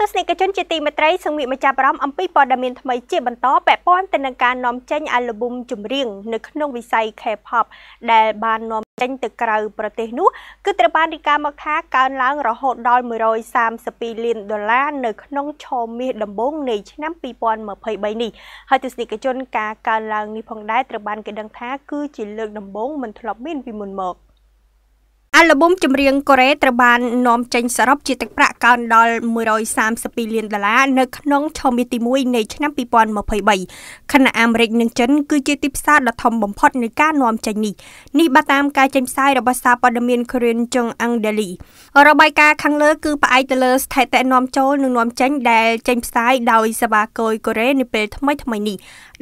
ទស្សនិកជនជាទីមេត្រីសង្វៀកមកចាប់អារម្មណ៍អំពីព័ត៌មានថ្មីជាបន្តពាក់ព័ន្ធទៅនឹងការនាំចេញអាល់ប៊ុមចម្រៀងនៅក្នុងវិស័យ K-pop ដែលបាននាំចេញទៅក្រៅប្រទេសនោះគឺត្រូវបានរាយការណ៍មកថាកើនឡើងរហូតដល់132លានដុល្លារនៅក្នុងឆមាសដំបូងនៃឆ្នាំ2023នេះហើយទស្សនិកជនការកើនឡើងនេះផងដែរត្រូវបានគេដឹងថាគឺជាលើកដំបូងមិនធ្លាប់មានពីមុនមកអាល់ប៊ុមចម្រៀងកូរ៉េត្រូវបាននាំចេញសរុបជាទឹកប្រាក់កើនដល់132លានដុល្លារនៅក្នុងឆមាសទី1នៃឆ្នាំ2023ខណៈអាមេរិកនិងចិន គឺជាទីផ្សារដ៏ធំបំផុតនៃការនាំចេញនេះនេះបើតាមការចេញផ្សាយរបស់សារព័ត៌មាន Korean Chung Ang Daily របាយការណ៍ខាងលើគឺផ្អែកទៅលើស្ថិតិនាំចូលនិងនាំចេញ ដែលចេញផ្សាយដោយសេវាគយកូរ៉េនាពេលថ្មីថ្មីនេះ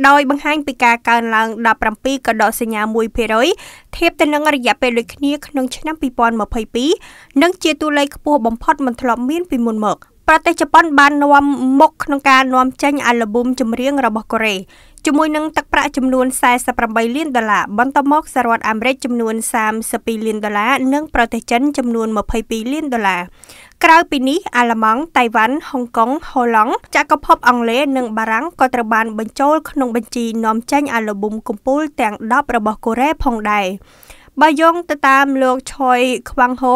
ដោយបង្ហាញពីការកើនឡើង17កដសញ្ញា1%ធៀបទៅនឹងរយៈពេលដូចគ្នាក្នុងឆ្នាំ2022និងជាតួលេខខ្ពស់បំផុតមិនធ្លាប់មានពីមុនមកប្រទេសជប៉ុនបាននាំមុខក្នុងការនាំចេញអាល់ប៊ុមចម្រៀងរបស់កូរ៉េជាមួយនឹងទឹកប្រាក់ចំនួន48លានដុល្លារបន្តមកសហរដ្ឋអាមេរិកចំនួន32លានដុល្លារនិងប្រទេសចិនចំនួន22លានដុល្លារក្រៅពីនេះអាល្លឺម៉ង់តៃវ៉ាន់ហុងកុងហូឡង់ចក្រភពអង់គ្លេសនិងបារាំងក៏ត្រូវបានបញ្ចូលក្នុងបញ្ជីនាំចេញអាល់ប៊ុមកំពូលទាំង10របស់កូរ៉េផងដែរបើយោងទៅតាមលោកឆុយខ្វាំងហូ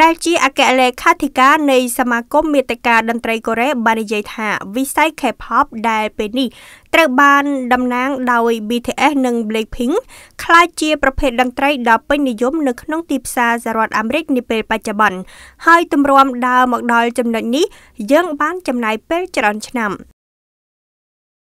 ដែលជាអគ្គលេខាធិការនៃសមាគមមេតិការតន្ត្រីកូរ៉េបាននិយាយថាវិស័យ K-pop ដែលពេលនេះត្រូវបានតំណាងដោយ BTS និង Blackpink คล้ายជាប្រភេទតន្ត្រីដ៏ពេញនិយមនៅក្នុងទីផ្សារសហរដ្ឋអាមេរិកនាពេលបច្ចុប្បន្នហើយទម្រាំដើរមកដល់ចំណុចនេះយើងបាន ចំណាយពេលច្រើនឆ្នាំ